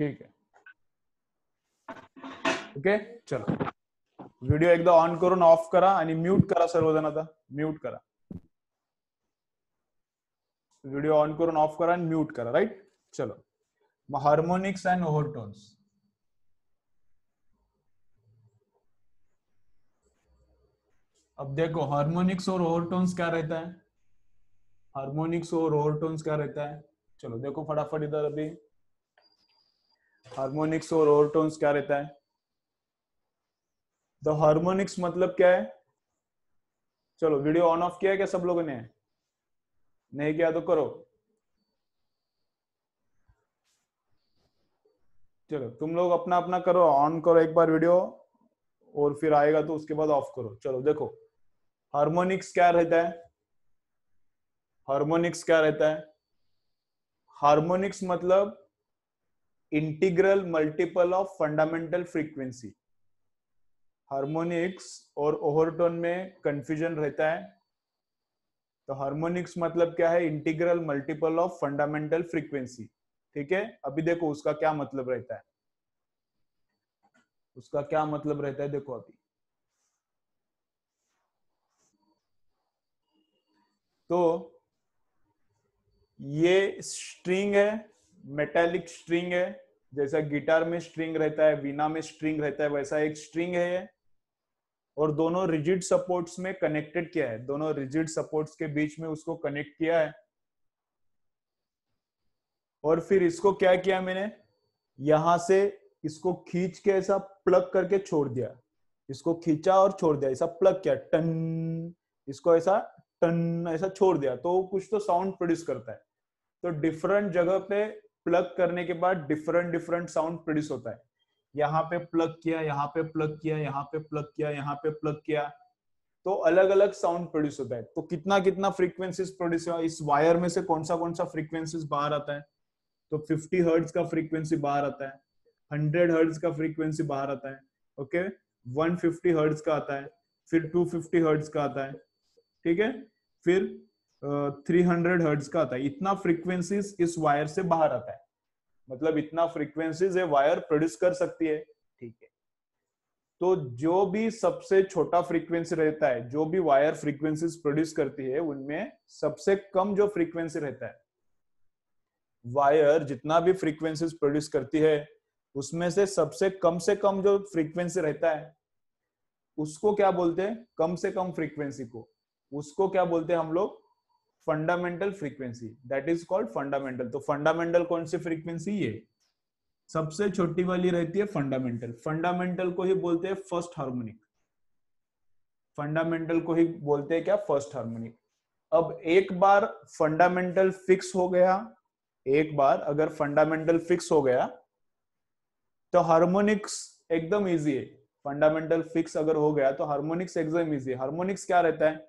ठीक है okay okay? चलो वीडियो एकदा ऑन करून ऑफ करा आणि म्यूट करा सर्वजण आता म्यूट करा व्हिडिओ ऑन करून ऑफ करा आणि म्यूट करा राईट चलो मग हार्मोनिक्स अँड ओव्हरटोन्स अब देखो हार्मोनिक्स और ओवरटोन्स क्या रहता है हार्मोनिक्स और ओवरटोन्स क्या रहता है चलो देखो फटाफट इधर अभी हार्मोनिक्स और ओवरटोन्स क्या रहता है द हार्मोनिक्स मतलब क्या है चलो वीडियो ऑन ऑफ किया है क्या सब लोगों ने नहीं किया तो करो चलो तुम लोग अपना अपना करो ऑन करो एक बार वीडियो और फिर आएगा तो उसके बाद ऑफ करो चलो देखो हार्मोनिक्स क्या रहता है हार्मोनिक्स क्या रहता है हार्मोनिक्स मतलब integral multiple of fundamental frequency harmonics और ओवरटोन में कंफ्यूजन रहता है तो हार्मोनिक्स मतलब क्या है integral multiple of fundamental frequency ठीक है अभी देखो उसका क्या मतलब रहता है उसका क्या मतलब रहता है देखो अभी तो ये स्ट्रिंग है मेटेलिक स्ट्रिंग है जैसा गिटार में स्ट्रिंग रहता है वीना में स्ट्रिंग रहता है वैसा एक स्ट्रिंग है और दोनों रिजिड सपोर्ट्स में कनेक्टेड किया है दोनों रिजिड सपोर्ट्स के बीच में उसको कनेक्ट किया है और फिर इसको क्या किया मैंने यहां से इसको खींच के ऐसा प्लग करके छोड़ दिया इसको खींचा और छोड़ दिया ऐसा प्लग किया टन इसको ऐसा टन ऐसा छोड़ दिया तो कुछ तो साउंड प्रोड्यूस करता है तो डिफरेंट जगह पे प्लग करने के बाद डिफरेंट डिफरेंट साउंड प्रोड्यूस होता है यहाँ पे प्लग किया यहाँ पे प्लग किया यहाँ पे प्लग किया यहाँ पे प्लग किया तो अलग अलग साउंड प्रोड्यूस होता है तो कितना कितना फ्रीक्वेंसीज प्रोड्यूस हुआ इस वायर में से कौन सा कौन सा फ्रीक्वेंसीज बाहर आता है तो 50 हर्ट्ज का फ्रीक्वेंसी बाहर आता है 100 हर्ट्ज का फ्रीक्वेंसी बाहर आता है ओके okay? 150 हर्ट्ज का आता है फिर 250 हर्ट्ज का आता है ठीक है फिर थ्री हंड्रेड हर्ट्स का आता है इतना फ्रीक्वेंसीज इस वायर से बाहर आता है मतलब इतना फ्रीक्वेंसीज ये वायर प्रोड्यूस कर सकती है ठीक है तो जो भी सबसे छोटा फ्रीक्वेंसी रहता है जो भी वायर फ्रीक्वेंसीज प्रोड्यूस करती है उनमें सबसे कम जो फ्रीक्वेंसी रहता है वायर जितना भी फ्रीक्वेंसीज प्रोड्यूस करती है उसमें से सबसे कम से कम जो फ्रीक्वेंसी रहता है उसको क्या बोलते हैं कम से कम फ्रीक्वेंसी को उसको क्या बोलते हैं हम लोग fundamental frequency that is called fundamental तो फंडामेंटल कौन सी फ्रीक्वेंसी ये सबसे छोटी वाली रहती है फंडामेंटल फंडामेंटल को ही बोलते हैं फर्स्ट हार्मोनिक फंडामेंटल को ही बोलते हैं क्या फर्स्ट हार्मोनिक अब एक बार फंडामेंटल फिक्स हो गया एक बार अगर फंडामेंटल फिक्स हो गया तो हार्मोनिक्स एकदम इजी है फंडामेंटल फिक्स अगर हो गया तो हार्मोनिक्स एकदम इजी हार्मोनिक्स क्या रहता है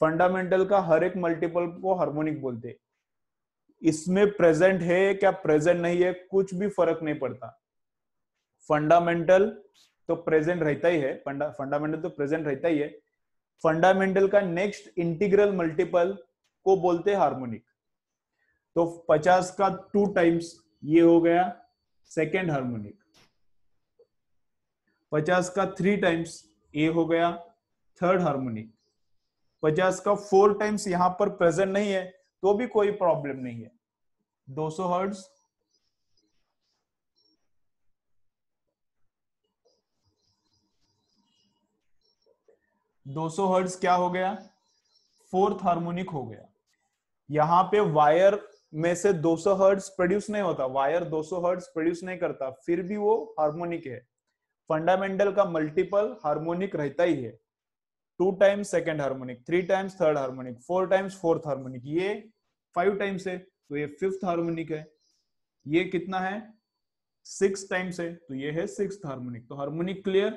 फंडामेंटल का हर एक मल्टीपल को हार्मोनिक बोलते हैं इसमें प्रेजेंट है क्या प्रेजेंट नहीं है कुछ भी फर्क नहीं पड़ता फंडामेंटल तो प्रेजेंट रहता ही है फंडामेंटल तो प्रेजेंट रहता ही है फंडामेंटल का नेक्स्ट इंटीग्रल मल्टीपल को बोलते हैं हार्मोनिक तो 50 का टू टाइम्स ये हो गया सेकेंड हार्मोनिक 50 का थ्री टाइम्स ये हो गया थर्ड हार्मोनिक पचास का फोर टाइम्स यहां पर प्रेजेंट नहीं है तो भी कोई प्रॉब्लम नहीं है 200 सौ हर्ड्स दो सौ क्या हो गया फोर्थ हार्मोनिक हो गया यहाँ पे वायर में से 200 सौ हर्ड्स प्रोड्यूस नहीं होता वायर 200 सौ हर्ड्स प्रोड्यूस नहीं करता फिर भी वो हार्मोनिक है फंडामेंटल का मल्टीपल हार्मोनिक रहता ही है two times second harmonic three times third harmonic four times fourth harmonic ये फाइव टाइम्स है तो ये फिफ्थ हार्मोनिक है ये कितना है सिक्स टाइम्स है तो ये है सिक्स हार्मोनिक तो हार्मोनिक क्लियर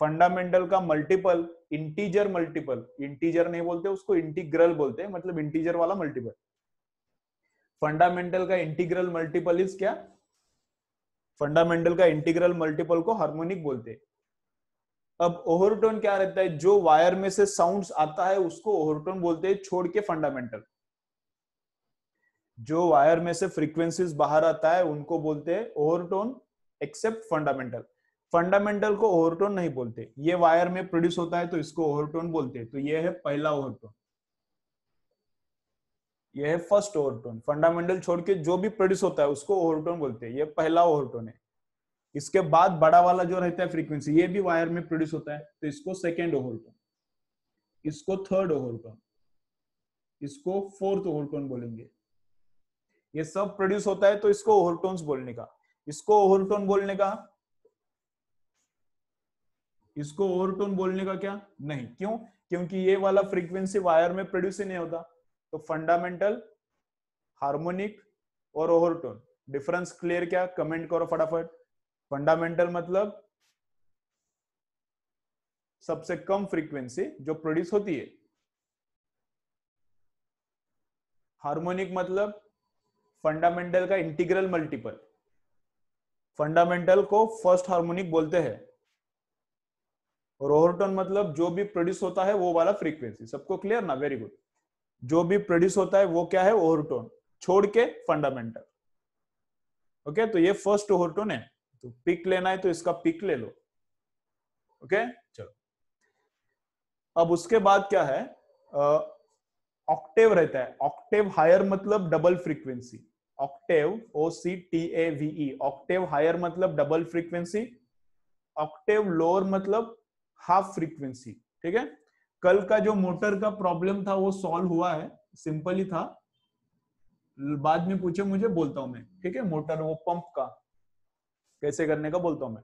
फंडामेंटल का मल्टीपल इंटीजर मल्टीपल इंटीजर नहीं बोलते उसको इंटीग्रल बोलते हैं मतलब इंटीजर वाला मल्टीपल फंडामेंटल का इंटीग्रल मल्टीपल इज क्या फंडामेंटल का इंटीग्रल मल्टीपल को हार्मोनिक बोलते हैं अब ओवरटोन क्या रहता है जो वायर में से साउंड आता है उसको ओवरटोन बोलते हैं छोड़ के फंडामेंटल जो वायर में से फ्रीक्वेंसीज बाहर आता है उनको बोलते हैं ओवरटोन एक्सेप्ट फंडामेंटल फंडामेंटल को ओवरटोन नहीं बोलते ये वायर में प्रोड्यूस होता है तो इसको ओवरटोन बोलते हैं तो ये है पहला ओवरटोन ये है फर्स्ट ओवरटोन फंडामेंटल छोड़ के जो भी प्रोड्यूस होता है उसको ओवरटोन बोलते हैं ये पहला ओवरटोन है इसके बाद बड़ा वाला जो रहता है फ्रीक्वेंसी ये भी वायर में प्रोड्यूस होता है तो इसको सेकेंड ओवरटोन इसको थर्ड ओवरटोन इसको फोर्थ ओवरटोन बोलेंगे ये सब प्रोड्यूस होता है तो इसको ओवरटोन बोलने का इसको ओवरटोन बोलने का इसको ओवरटोन बोलने का क्या नहीं क्यों क्योंकि ये वाला फ्रीक्वेंसी वायर में प्रोड्यूस ही नहीं होता तो फंडामेंटल हार्मोनिक और ओवरटोन डिफरेंस क्लियर क्या कमेंट करो फटाफट फंडामेंटल मतलब सबसे कम फ्रीक्वेंसी जो प्रोड्यूस होती है हार्मोनिक मतलब फंडामेंटल का इंटीग्रल मल्टीपल फंडामेंटल को फर्स्ट हार्मोनिक बोलते हैं और मतलब जो भी प्रोड्यूस होता है वो वाला फ्रीक्वेंसी सबको क्लियर ना वेरी गुड जो भी प्रोड्यूस होता है वो क्या है ओवरटोन छोड़ के फंडामेंटल ओके okay, तो ये फर्स्ट ओवरटोन है तो पिक लेना है तो इसका पिक ले लो ओके okay? चलो अब उसके बाद क्या है ऑक्टेव रहता है ऑक्टेव हायर मतलब double frequency octave O C T A V octave higher मतलब डबल फ्रीक्वेंसी ऑक्टेव लोअर मतलब हाफ फ्रीक्वेंसी ठीक है कल का जो मोटर का प्रॉब्लम था वो सॉल्व हुआ है सिंपल ही था बाद में पूछे मुझे बोलता हूं मैं ठीक है मोटर वो पंप का कैसे करने का बोलता हूं मैं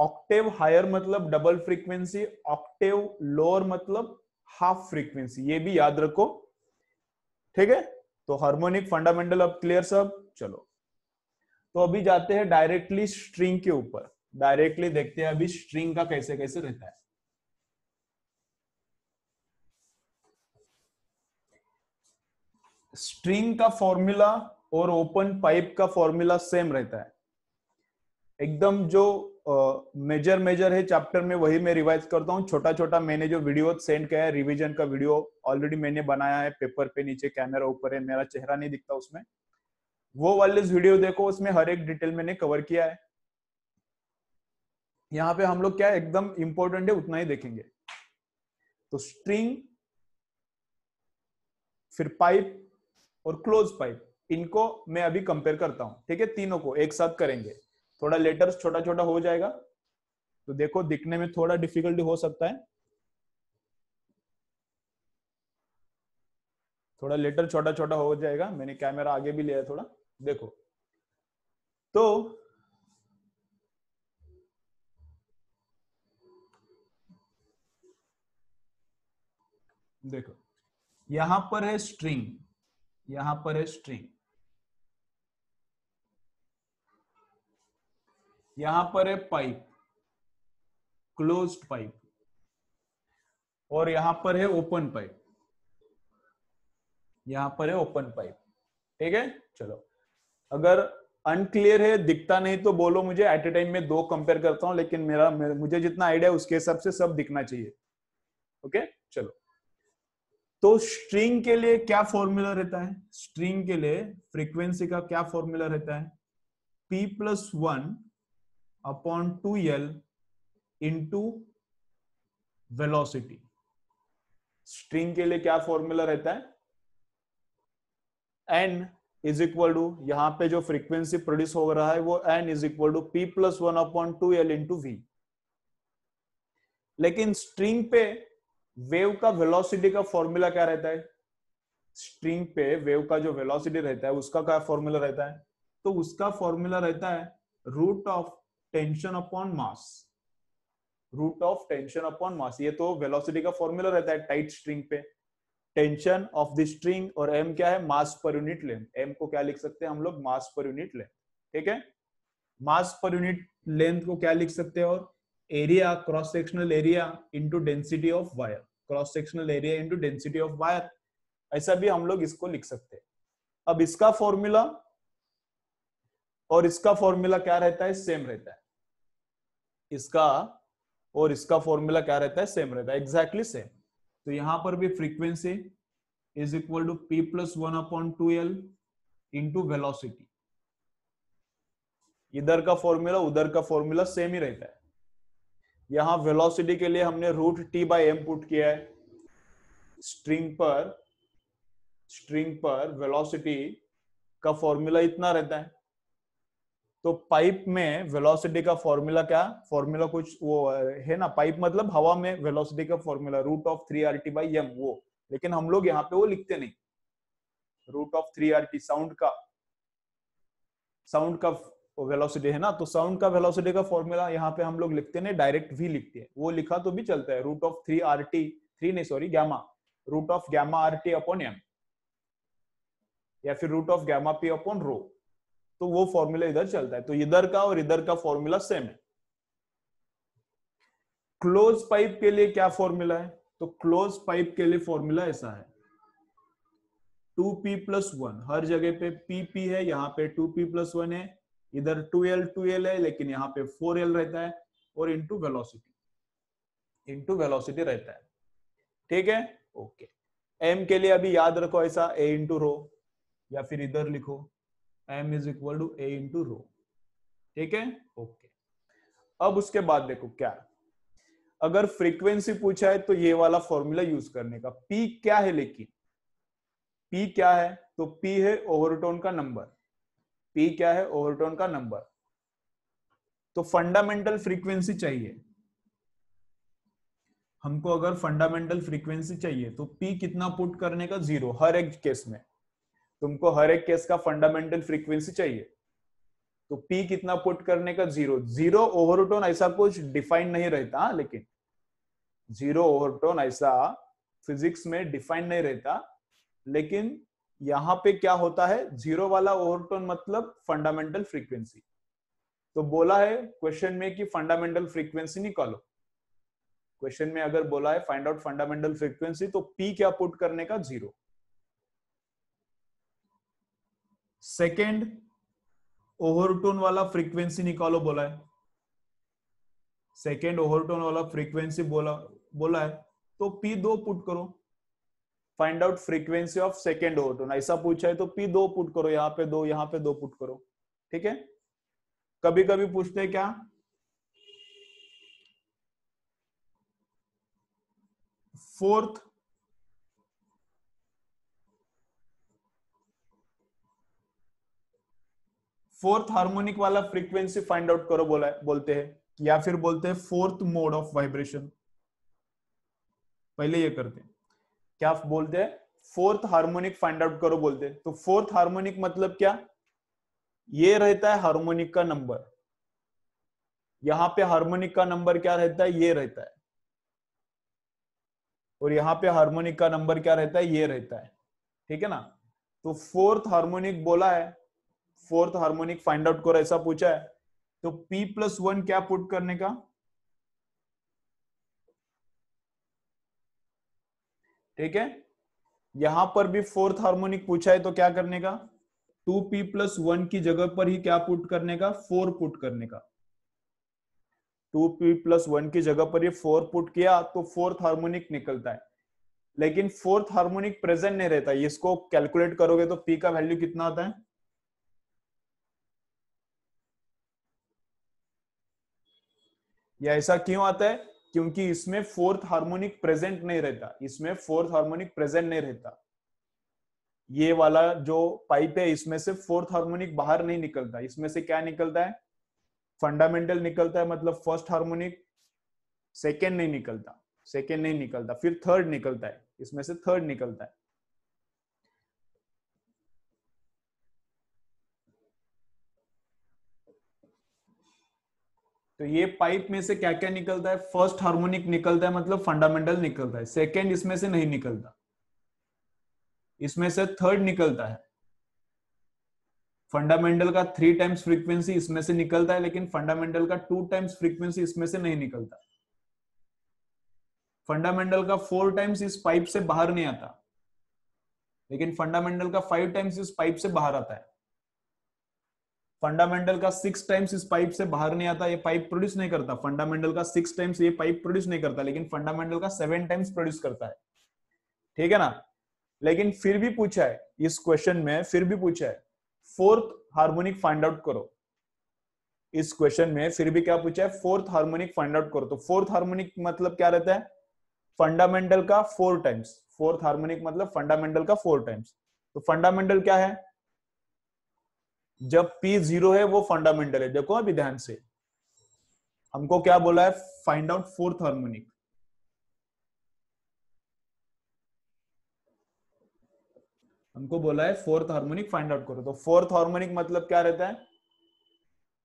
ऑक्टेव हायर मतलब डबल फ्रीक्वेंसी ऑक्टेव लोअर मतलब हाफ फ्रीक्वेंसी ये भी याद रखो ठीक है तो हार्मोनिक फंडामेंटल अब क्लियर सब चलो तो अभी जाते हैं डायरेक्टली स्ट्रिंग के ऊपर डायरेक्टली देखते हैं अभी स्ट्रिंग का कैसे कैसे रहता है स्ट्रिंग का फॉर्मूला और ओपन पाइप का फॉर्मूला सेम रहता है एकदम जो मेजर uh, मेजर है चैप्टर में वही मैं रिवाइज करता हूँ छोटा छोटा मैंने जो वीडियो सेंड किया है रिवीजन का वीडियो ऑलरेडी मैंने बनाया है पेपर पे नीचे कैमरा ऊपर है मेरा चेहरा नहीं दिखता उसमें वो वाले वीडियो देखो उसमें हर एक डिटेल मैंने कवर किया है यहाँ पे हम लोग क्या एकदम इंपॉर्टेंट है उतना ही देखेंगे तो स्ट्रिंग फिर पाइप और क्लोज पाइप इनको मैं अभी कंपेयर करता हूं ठीक है तीनों को एक साथ करेंगे थोड़ा लेटर्स छोटा छोटा हो जाएगा तो देखो दिखने में थोड़ा डिफिकल्टी हो सकता है थोड़ा लेटर छोटा छोटा हो जाएगा मैंने कैमरा आगे भी लिया थोड़ा देखो तो देखो यहां पर है स्ट्रिंग यहां पर है स्ट्रिंग यहां पर है पाइप क्लोज पाइप और यहां पर है ओपन पाइप यहां पर है ओपन पाइप ठीक है चलो अगर अनक्लियर है दिखता नहीं तो बोलो मुझे एट ए टाइम में दो कंपेयर करता हूं लेकिन मेरा, मुझे जितना आइडिया उसके हिसाब से सब दिखना चाहिए ओके चलो तो स्ट्रिंग के लिए क्या फॉर्मूला रहता है स्ट्रिंग के लिए फ्रीक्वेंसी का क्या फॉर्मूला रहता है P plus one upon upon 2L into velocity string के लिए क्या फॉर्मूला रहता है एन इज इक्वल टू यहां पे जो फ्रीक्वेंसी प्रोड्यूस हो रहा है वो N is equal to P plus one upon two L into V लेकिन स्ट्रिंग पे वेव का वेलोसिटी का फॉर्मूला क्या रहता है स्ट्रिंग पे वेव का जो वेलोसिटी रहता है उसका क्या फॉर्मूला रहता है तो उसका फॉर्मूला रहता है root of tension upon mass root of tension upon mass ये तो वेलोसिटी का फॉर्मूला रहता है टाइट स्ट्रिंग पे टेंशन ऑफ द स्ट्रिंग और एम क्या है मास पर यूनिट लेंथ एम को क्या लिख सकते हैं हम लोग मास पर यूनिट लेंथ ठीक है मास पर यूनिट लेंथ को क्या लिख सकते हैं और area cross sectional area into density of wire cross sectional area into density of wire ऐसा भी हम लोग इसको लिख सकते हैं अब इसका फॉर्मूला और इसका फॉर्मूला क्या रहता है सेम रहता है इसका और इसका फॉर्मूला क्या रहता है सेम रहता है एग्जैक्टली सेम तो यहां पर भी frequency is equal to P plus one upon two L into velocity इधर का फॉर्मूला उधर का फॉर्मूला सेम ही रहता है यहां वेलोसिटी के लिए हमने root T by M put किया है स्ट्रिंग पर स्ट्रिंग पर वेलोसिटी का फॉर्मूला इतना रहता है तो पाइप में वेलोसिटी का फॉर्मूला क्या फॉर्मूला कुछ वो है ना पाइप मतलब हवा में वेलोसिटी का formula root of three R T by M वो लेकिन हम लोग यहाँ पे वो लिखते नहीं root of three R T sound का साउंड का वेलोसिटी है ना तो साउंड का वेलोसिटी का फॉर्मूला यहाँ पे हम लोग लिखते नहीं डायरेक्ट वी लिखते हैं वो लिखा तो भी चलता है root of three R T three नहीं sorry gamma root of gamma R T upon M या फिर root of gamma P upon rho तो वो फॉर्मूला इधर चलता है तो इधर का और इधर का फॉर्मूला सेम है क्लोज पाइप के लिए क्या फॉर्मूला है तो क्लोज पाइप के लिए फॉर्मूला ऐसा है 2p पी प्लस वन हर जगह पे पी पी है यहाँ पे 2p पी प्लस वन है इधर 2l 2l टू एल है लेकिन यहाँ पे फोर एल रहता है और इंटू वेलोसिटी इंटू वेलोसिटी रहता है ठीक है ओके okay. m के लिए अभी याद रखो ऐसा a इंटू रो या फिर इधर लिखो M is equal to A into rho ठीक है ओके अब उसके बाद देखो क्या अगर फ्रीक्वेंसी पूछा है तो ये वाला फॉर्मूला यूज करने का पी क्या है लेकिन पी क्या है तो पी है ओवरटोन का नंबर पी क्या है ओवरटोन का नंबर तो फंडामेंटल फ्रीक्वेंसी चाहिए हमको अगर फंडामेंटल फ्रीक्वेंसी चाहिए तो पी कितना पुट करने का जीरो हर एक केस में तुमको हर एक केस का फंडामेंटल फ्रीक्वेंसी चाहिए तो पी कितना पुट करने का जीरो जीरो ओवरटोन ऐसा कुछ डिफाइन हाँ, नहीं रहता लेकिन जीरो ओवरटोन ऐसा फिजिक्स में डिफाइन नहीं रहता लेकिन यहां पे क्या होता है जीरो वाला ओवरटोन मतलब फंडामेंटल फ्रीक्वेंसी तो बोला है क्वेश्चन में कि फंडामेंटल फ्रीक्वेंसी निकालो क्वेश्चन में अगर बोला है फाइंड आउट फंडामेंटल फ्रीक्वेंसी तो पी क्या पुट करने का जीरो सेकेंड ओवरटोन वाला फ्रीक्वेंसी निकालो बोला है सेकेंड ओवरटोन वाला फ्रीक्वेंसी बोला बोला है तो पी दो पुट करो find out frequency of second overtone ऐसा पूछा है तो पी दो पुट करो यहां पे दो यहां पे दो पुट करो ठीक है कभी कभी पूछते हैं क्या फोर्थ फोर्थ हार्मोनिक वाला फ्रीक्वेंसी फाइंड आउट करो बोला है, बोलते हैं या फिर बोलते हैं फोर्थ मोड ऑफ वाइब्रेशन पहले ये करते हैं क्या बोलते हैं फोर्थ हार्मोनिक फाइंड आउट करो बोलते हैं तो फोर्थ हार्मोनिक मतलब क्या ये रहता है हार्मोनिक का नंबर यहां पे हार्मोनिक का नंबर क्या रहता है ये रहता है और यहां पे हार्मोनिक का नंबर क्या रहता है ये रहता है ठीक है ना तो फोर्थ हार्मोनिक बोला है फोर्थ हार्मोनिक फाइंड आउट करो ऐसा पूछा है तो p प्लस वन क्या पुट करने का ठीक है यहां पर भी फोर्थ हार्मोनिक पूछा है तो क्या करने का टू पी प्लस वन की जगह पर ही क्या पुट करने का फोर पुट करने का टू पी प्लस वन की जगह पर ये फोर पुट किया तो फोर्थ हार्मोनिक निकलता है लेकिन फोर्थ हार्मोनिक प्रेजेंट नहीं रहता इसको कैलकुलेट करोगे तो पी का वैल्यू कितना आता है या ऐसा क्यों आता है क्योंकि इसमें फोर्थ हार्मोनिक प्रेजेंट नहीं रहता इसमें फोर्थ हार्मोनिक प्रेजेंट नहीं रहता ये वाला जो पाइप है इसमें से फोर्थ हार्मोनिक बाहर नहीं निकलता इसमें से क्या निकलता है फंडामेंटल निकलता है मतलब फर्स्ट हार्मोनिक सेकेंड नहीं निकलता सेकेंड नहीं निकलता फिर थर्ड निकलता है इसमें से थर्ड निकलता है तो ये पाइप में से क्या क्या निकलता है फर्स्ट हार्मोनिक निकलता है मतलब फंडामेंटल निकलता है सेकेंड इसमें से नहीं निकलता इसमें से थर्ड निकलता है फंडामेंटल का थ्री टाइम्स फ्रीक्वेंसी इसमें से निकलता है लेकिन फंडामेंटल का टू टाइम्स फ्रीक्वेंसी इसमें से नहीं निकलता फंडामेंटल का फोर टाइम्स इस पाइप से बाहर नहीं आता लेकिन फंडामेंटल का फाइव टाइम्स इस पाइप से बाहर आता है फंडामेंटल का सिक्स टाइम्स इस पाइप से बाहर नहीं आता ये पाइप प्रोड्यूस नहीं करता फंडामेंटल का सिक्स टाइम्स ये पाइप प्रोड्यूस नहीं करता लेकिन फंडामेंटल का सेवन टाइम्स प्रोड्यूस करता है ठीक है ना लेकिन फिर भी पूछा है इस क्वेश्चन में फिर भी पूछा है फोर्थ हार्मोनिक फाइंड आउट करो इस क्वेश्चन में फिर भी क्या पूछा है फोर्थ हार्मोनिक फाइंड आउट करो तो फोर्थ हार्मोनिक मतलब क्या रहता है फंडामेंटल का फोर टाइम्स फोर्थ हार्मोनिक मतलब फंडामेंटल का फोर टाइम्स तो फंडामेंटल क्या है जब P जीरो है वो फंडामेंटल है देखो अभी ध्यान से हमको क्या बोला है फाइंड आउट फोर्थ हार्मोनिक हमको बोला है फोर्थ हार्मोनिक फाइंड आउट करो तो फोर्थ हार्मोनिक मतलब क्या रहता है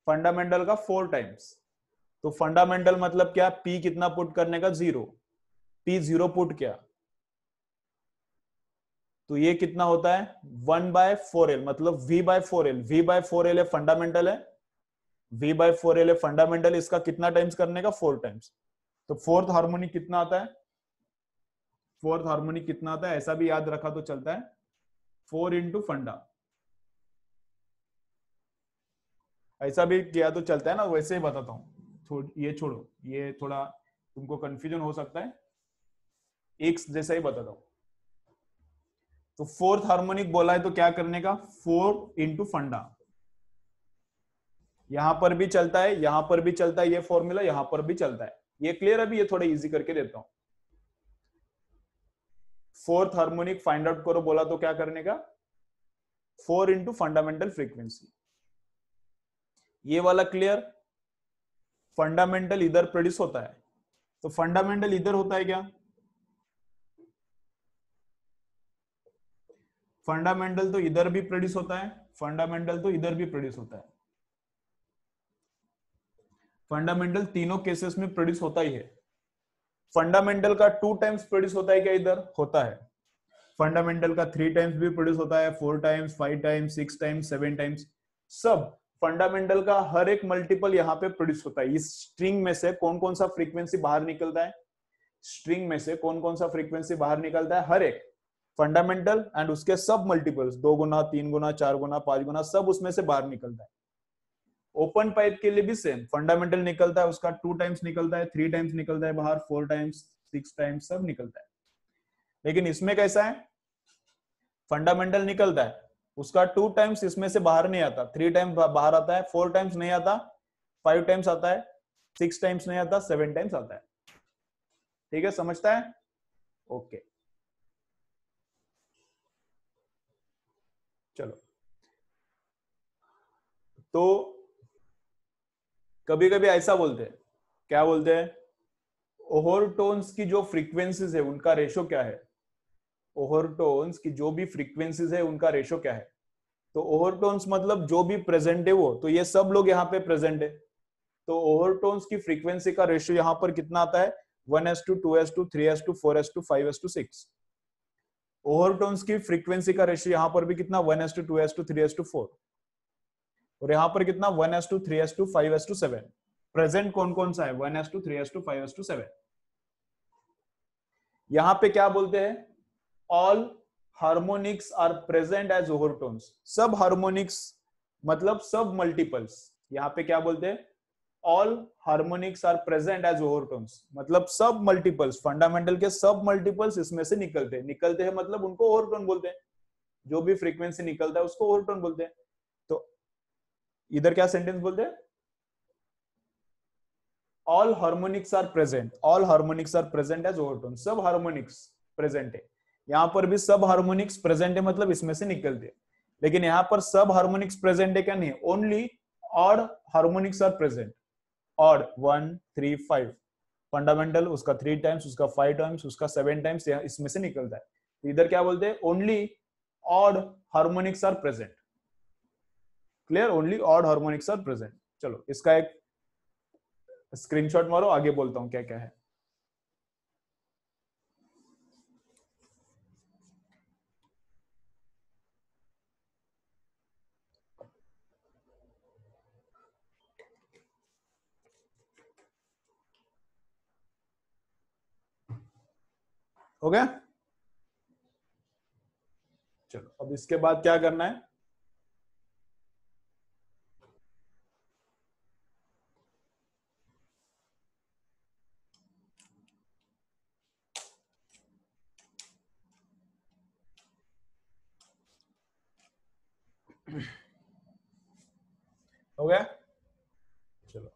फंडामेंटल का फोर टाइम्स तो फंडामेंटल मतलब क्या P कितना पुट करने का जीरो P जीरो पुट क्या तो ये कितना होता है वन बाय फोर एल मतलब V by four L V by four L fundamental है V by four L fundamental इसका कितना टाइम्स करने का फोर टाइम्स तो फोर्थ हार्मोनिक कितना आता है फोर्थ हार्मोनिक कितना आता है ऐसा भी याद रखा तो चलता है फोर इंटू फंडा ऐसा भी किया तो चलता है ना वैसे ही बताता हूं ये छोड़ो ये थोड़ा तुमको कंफ्यूजन हो सकता है एक जैसा ही बताता हूं तो फोर्थ हार्मोनिक बोला है तो क्या करने का फोर इंटू फंडा यहां पर भी चलता है यहां पर भी चलता है ये फॉर्मूला यहां पर भी चलता है ये क्लियर अभी ये थोड़ा इजी करके देता हूं फोर्थ हार्मोनिक फाइंड आउट करो बोला तो क्या करने का फोर इंटू फंडामेंटल फ्रीक्वेंसी ये वाला क्लियर फंडामेंटल इधर प्रोड्यूस होता है तो फंडामेंटल इधर होता है क्या फंडामेंटल तो इधर भी प्रोड्यूस होता है फंडामेंटल तो इधर भी प्रोड्यूस होता है फंडामेंटल तीनों केसेस में प्रोड्यूस होता ही है फंडामेंटल का टू टाइम्स प्रोड्यूस होता है क्या इधर होता है फंडामेंटल का थ्री टाइम्स भी प्रोड्यूस होता है four times five times six times seven times सब फंडामेंटल का हर एक मल्टीपल यहाँ पे प्रोड्यूस होता है इस स्ट्रिंग में से कौन कौन सा फ्रीक्वेंसी बाहर निकलता है स्ट्रिंग में से कौन कौन सा फ्रीक्वेंसी बाहर निकलता है हर एक फंडामेंटल एंड उसके सब मल्टीपल्स दो गुना तीन गुना चार गुना पांच गुना सब उसमें से बाहर निकलता है ओपन पाइप के लिए भी सेम फंडामेंटल निकलता है उसका टू टाइम्स निकलता है थ्री टाइम्स निकलता है बाहर फोर टाइम्स सिक्स टाइम्स सब निकलता है लेकिन इसमें कैसा है फंडामेंटल निकलता है उसका टू टाइम्स इसमें से बाहर नहीं आता थ्री टाइम्स बाहर आता है फोर टाइम्स नहीं आता फाइव टाइम्स आता है सिक्स टाइम्स नहीं आता सेवन टाइम्स आता है ठीक है समझता है ओके okay. तो कभी कभी ऐसा बोलते हैं क्या बोलते हैं ओहर टोन्स की जो फ्रीक्वेंसीज है उनका रेशो क्या है ओहर टोन्स की जो भी फ्रीक्वेंसीज है उनका रेशो क्या है तो ओहर टोन्स मतलब जो भी प्रेजेंट है वो तो ये सब लोग यहाँ पे प्रेजेंट है तो ओहर टोन्स की फ्रीक्वेंसी का रेशो यहाँ पर कितना आता है one is to two is to three is to four is to five is to six overtones tones की फ्रीक्वेंसी का रेशियो यहाँ पर भी कितना one is to two is to three is to four और यहाँ पर कितना one is to three is to five is to seven present कौन कौन सा है one is to three is to five is to seven यहां पे क्या बोलते हैं all harmonics are present as overtones सब हार्मोनिक्स मतलब सब मल्टीपल्स यहाँ पे क्या बोलते हैं all harmonics are present as overtones मतलब सब मल्टीपल्स मतलब फंडामेंटल के सब मल्टीपल्स इसमें से निकलते हैं निकलते हैं मतलब उनको ओवरटोन बोलते हैं जो भी फ्रीक्वेंसी निकलता है उसको ओवरटोन बोलते हैं इधर क्या सेंटेंस बोलते हैं all harmonics are present all harmonics are present as overtone सब हार्मोनिक्स प्रेजेंट है यहां पर भी सब हार्मोनिक्स प्रेजेंट है मतलब इसमें से निकलते हैं लेकिन यहां पर सब हार्मोनिक्स प्रेजेंट है क्या नहीं only odd harmonics are present odd one three five fundamental उसका थ्री टाइम्स उसका फाइव टाइम्स उसका सेवन टाइम्स इसमें से निकलता है इधर क्या बोलते हैं only odd harmonics are present clear only odd harmonics are present चलो इसका एक स्क्रीनशॉट मारो आगे बोलता हूं क्या क्या है हो गया चलो अब इसके बाद क्या करना है गया चलो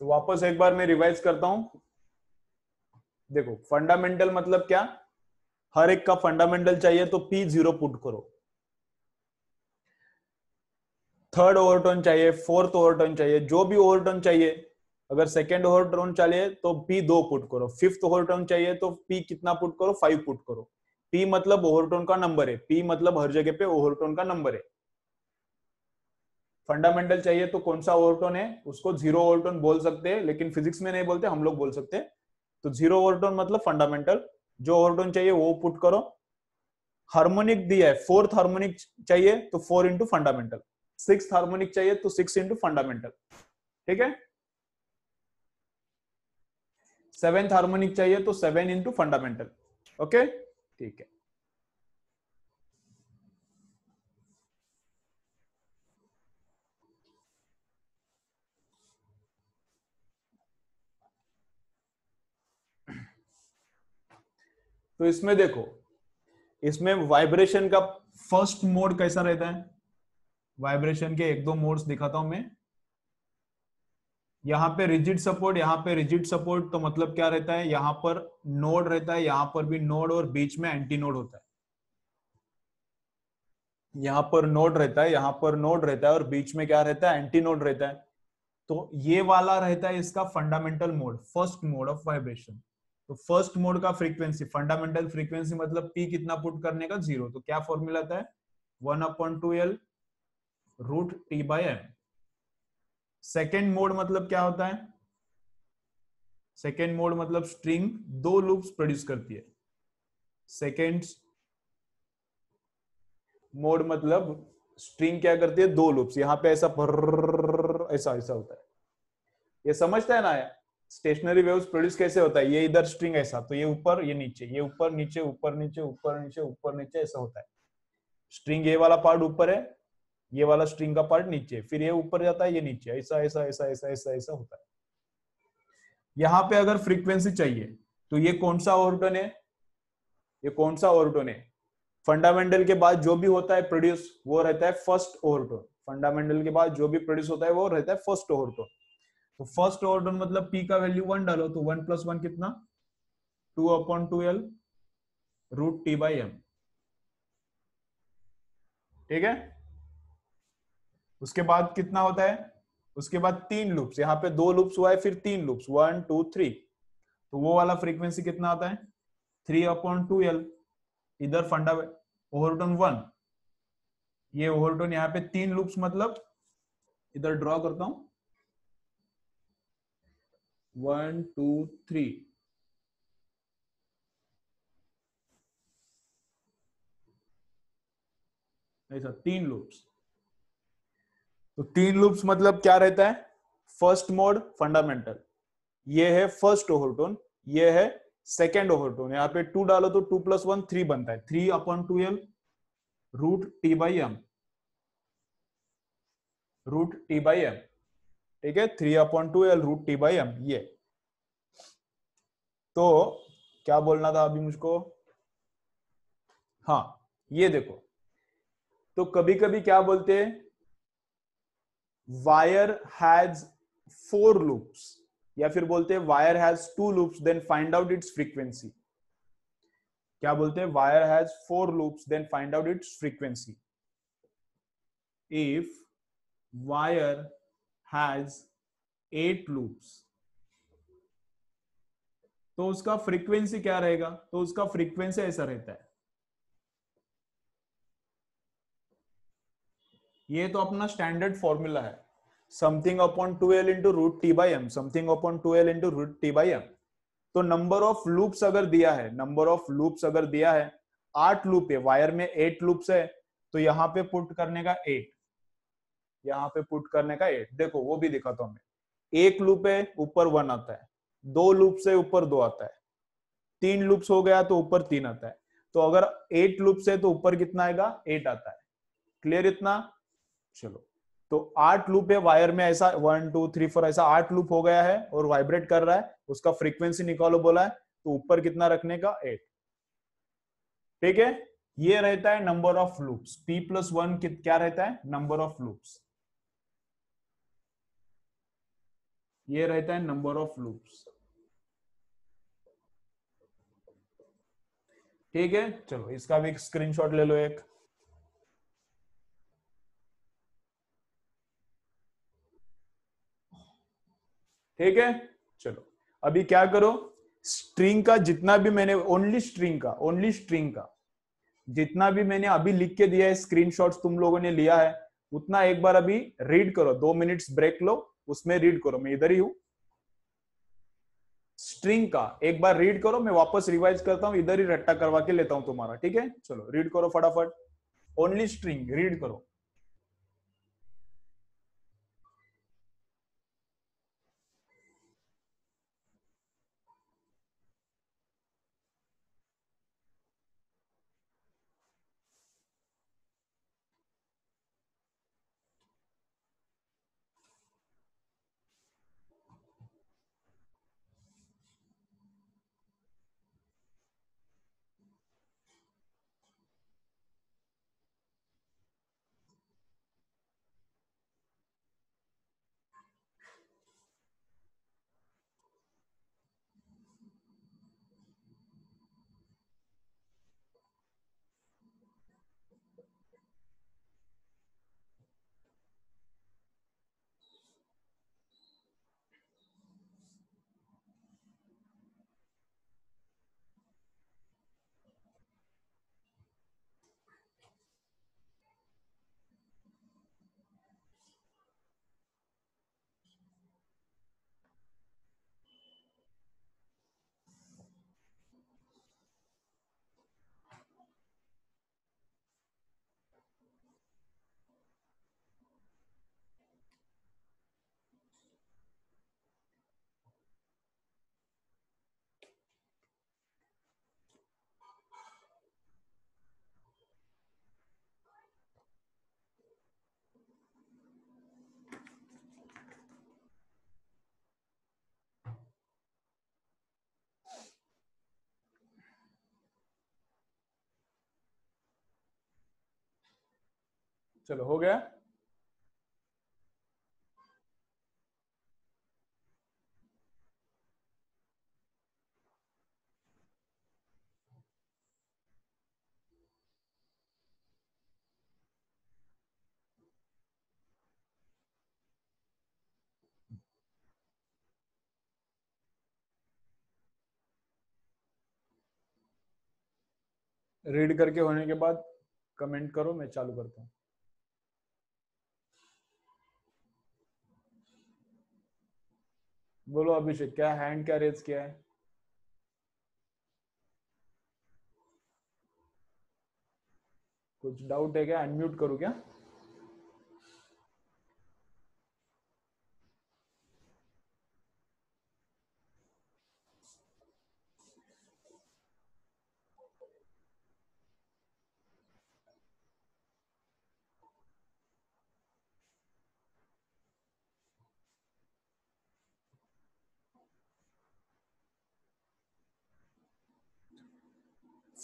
तो वापस एक बार मैं रिवाइज करता हूं देखो फंडामेंटल मतलब क्या हर एक का फंडामेंटल चाहिए तो पी जीरो पुट करो थर्ड ओवरटोन चाहिए फोर्थ ओवरटोन चाहिए जो भी ओवरटोन चाहिए अगर सेकेंड ओवरटोन चाहिए तो पी दो पुट करो फिफ्थ ओवरटोन चाहिए तो पी कितना पुट करो फाइव पुट करो पी मतलब ओवरटोन का नंबर है पी मतलब हर जगह पे ओवरटोन का नंबर है फंडामेंटल चाहिए तो कौन सा ओवरटोन है उसको जीरो ओवरटोन बोल सकते हैं लेकिन फिजिक्स में नहीं बोलते हम लोग बोल सकते हैं तो जीरो ओवरटोन मतलब फंडामेंटल जो ओवरटोन चाहिए वो पुट करो हार्मोनिक दिया है फोर्थ हार्मोनिक चाहिए तो four into fundamental six harmonic चाहिए तो सिक्स इंटू फंडामेंटल ठीक है सेवेंथ हार्मोनिक चाहिए तो सेवन इंटू फंडामेंटल ओके ठीक है तो इसमें देखो इसमें वाइब्रेशन का फर्स्ट मोड कैसा रहता है वाइब्रेशन के एक दो मोड्स दिखाता हूं मैं यहां पे रिजिड सपोर्ट यहाँ पे रिजिड सपोर्ट तो मतलब क्या रहता है यहां पर नोड रहता है यहां पर भी नोड और बीच में एंटी नोड होता है यहां पर नोड रहता है यहां पर नोड रहता है और बीच में क्या रहता है एंटी नोड रहता है तो ये वाला रहता है इसका fundamental mode first mode of vibration तो फर्स्ट मोड का फ्रीक्वेंसी फंडामेंटल फ्रीक्वेंसी मतलब पी कितना पुट करने का जीरो तो क्या फॉर्मूला था है one upon two L root T by M second mode मतलब क्या होता है सेकेंड मोड मतलब स्ट्रिंग दो लूप्स प्रोड्यूस करती है सेकेंड मोड मतलब स्ट्रिंग क्या करती है दो लूप्स यहां पे ऐसा ऐसा ऐसा होता है ये समझता है ना आया स्टेशनरी वेव्स प्रोड्यूस कैसे होता है ये इधर स्ट्रिंग ऐसा तो ये ऊपर ये नीचे ये ऊपर नीचे ऊपर नीचे ऊपर नीचे ऊपर नीचे ऐसा होता है स्ट्रिंग ये वाला पार्ट ऊपर है ये वाला स्ट्रिंग का पार्ट नीचे फिर ये ऊपर जाता है ये नीचे ऐसा ऐसा ऐसा ऐसा ऐसा ऐसा होता है यहाँ पे अगर फ्रीक्वेंसी चाहिए तो ये कौन सा ऑर्गन है ये कौन सा ऑर्गन है फंडामेंटल के बाद जो भी होता है प्रोड्यूस वो रहता है फर्स्ट ओवरटोन फंडामेंटल के बाद जो भी प्रोड्यूस होता है वो रहता है फर्स्ट ओवरटोन तो फर्स्ट ऑर्डर मतलब पी का वैल्यू वन डालो तो वन प्लस वन कितना two upon two L root T by M ठीक है उसके बाद कितना होता है उसके बाद तीन लूप्स यहां पे दो लूप्स हुआ है फिर तीन लूप्स वन टू थ्री तो वो वाला फ्रीक्वेंसी कितना आता है थ्री अपॉन टू एल इधर फंडा ओवरटोन वन ये ओवरटोन यहाँ पे तीन लूप्स मतलब इधर ड्रॉ करता हूं वन टू थ्री ऐसा तीन लूप्स तो तीन लूप्स मतलब क्या रहता है फर्स्ट मोड फंडामेंटल ये है फर्स्ट ओवरटोन ये है सेकेंड ओवरटोन यहां पे टू डालो तो टू प्लस वन थ्री बनता है three upon two L root T by M root T by M ठीक है three upon two L root T by M ये तो क्या बोलना था अभी मुझको हाँ ये देखो तो कभी कभी क्या बोलते हैं वायर हैज फोर लूप्स या फिर बोलते हैं wire has two loops then find out its frequency क्या बोलते हैं wire has four loops then find out its frequency if wire has eight loops तो उसका फ्रीक्वेंसी क्या रहेगा तो उसका फ्रीक्वेंसी ऐसा रहता है ये तो अपना स्टैंडर्ड फॉर्मूला है something upon two L into root T by M something upon two L into root T by M तो नंबर ऑफ लूप्स अगर दिया है नंबर ऑफ लूप्स अगर दिया है आठ लूप है वायर में एट लूप्स है तो यहां पे पुट करने का एट यहाँ पे पुट करने का एट देखो वो भी दिखा था हमें एक लूप है ऊपर वन आता है दो लूप से ऊपर दो आता है तीन लूप्स हो गया तो ऊपर तीन आता है तो अगर एट लूप से तो ऊपर कितना आएगा एट आता है क्लियर इतना चलो तो आठ लूप है वायर में ऐसा वन टू थ्री फोर ऐसा आठ लूप हो गया है और वाइब्रेट कर रहा है उसका फ्रीक्वेंसी निकालो बोला है तो ऊपर कितना रखने का एट ठीक है ये रहता है number of loops P plus one क्या रहता है नंबर ऑफ लूप्स ये रहता है नंबर ऑफ लूप्स ठीक है चलो इसका भी स्क्रीनशॉट ले लो एक ठीक है चलो अभी क्या करो स्ट्रिंग का जितना भी मैंने ओनली स्ट्रिंग का ओनली स्ट्रिंग का जितना भी मैंने अभी लिख के दिया है स्क्रीनशॉट्स तुम लोगों ने लिया है उतना एक बार अभी रीड करो दो मिनट्स ब्रेक लो उसमें रीड करो मैं इधर ही हूं स्ट्रिंग का एक बार रीड करो मैं वापस रिवाइज करता हूं इधर ही रट्टा करवा के लेता हूं तुम्हारा ठीक है चलो रीड करो फटाफट ओनली स्ट्रिंग रीड करो चलो हो गया रीड करके होने के बाद कमेंट करो मैं चालू करता हूं बोलो अभिषेक क्या हैंड क्या रेज किया है कुछ डाउट है क्या अनम्यूट करूँ क्या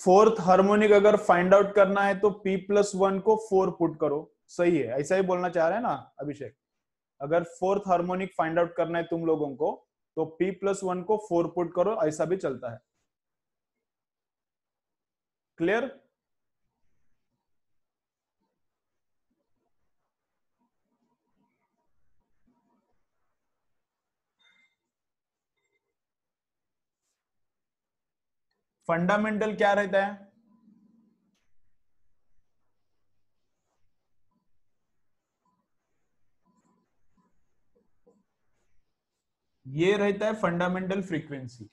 फोर्थ हार्मोनिक अगर फाइंड आउट करना है तो p प्लस वन को फोर पुट करो सही है ऐसा ही बोलना चाह रहे हैं ना अभिषेक अगर फोर्थ हार्मोनिक फाइंड आउट करना है तुम लोगों को तो p प्लस वन को फोर पुट करो ऐसा भी चलता है क्लियर फंडामेंटल क्या रहता है ये रहता है फंडामेंटल फ्रीक्वेंसी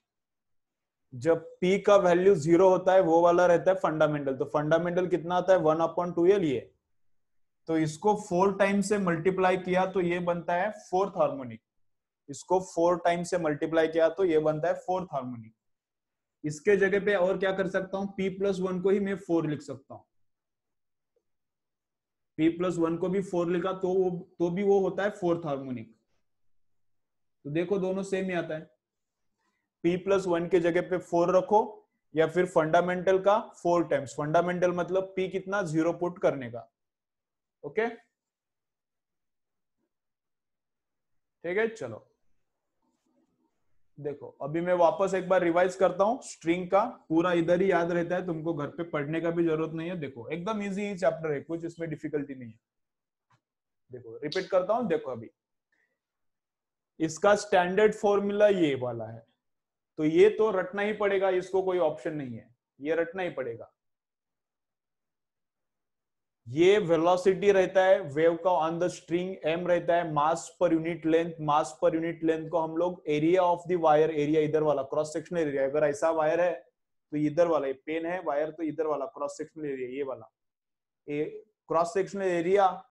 जब पी का वैल्यू जीरो होता है वो वाला रहता है फंडामेंटल तो फंडामेंटल कितना आता है वन अपॉइंट टू एल ये तो इसको फोर टाइम से मल्टीप्लाई किया तो ये बनता है फोर्थ हार्मोनिक इसको फोर टाइम से मल्टीप्लाई किया तो ये बनता है फोर्थ हार्मोनिक इसके जगह पे और क्या कर सकता हूं पी प्लस वन को ही मैं फोर लिख सकता हूं पी प्लस वन को भी फोर लिखा तो वो तो भी वो होता है फोर्थ हार्मोनिक तो देखो दोनों सेम ही आता है पी प्लस वन के जगह पे फोर रखो या फिर फंडामेंटल का फोर टाइम्स फंडामेंटल मतलब पी कितना जीरो पुट करने का ओके ठीक है चलो देखो अभी मैं वापस एक बार रिवाइज करता हूँ स्ट्रिंग का पूरा इधर ही याद रहता है तुमको घर पे पढ़ने का भी जरूरत नहीं है देखो एकदम इजी चैप्टर है कुछ इसमें डिफिकल्टी नहीं है देखो रिपीट करता हूँ देखो अभी इसका स्टैंडर्ड फॉर्मूला ये वाला है तो ये तो रटना ही पड़ेगा इसको कोई ऑप्शन नहीं है ये रटना ही पड़ेगा ये वेलोसिटी रहता है वेव का ऑन द स्ट्रिंग एम रहता है मास per unit length mass per unit length को हम लोग area of the wire area इधर वाला क्रॉस सेक्शनल एरिया अगर ऐसा वायर है तो, तो इधर वाला पेन है वायर तो इधर वाला क्रॉस सेक्शनल एरिया ये वाला क्रॉस सेक्शनल एरिया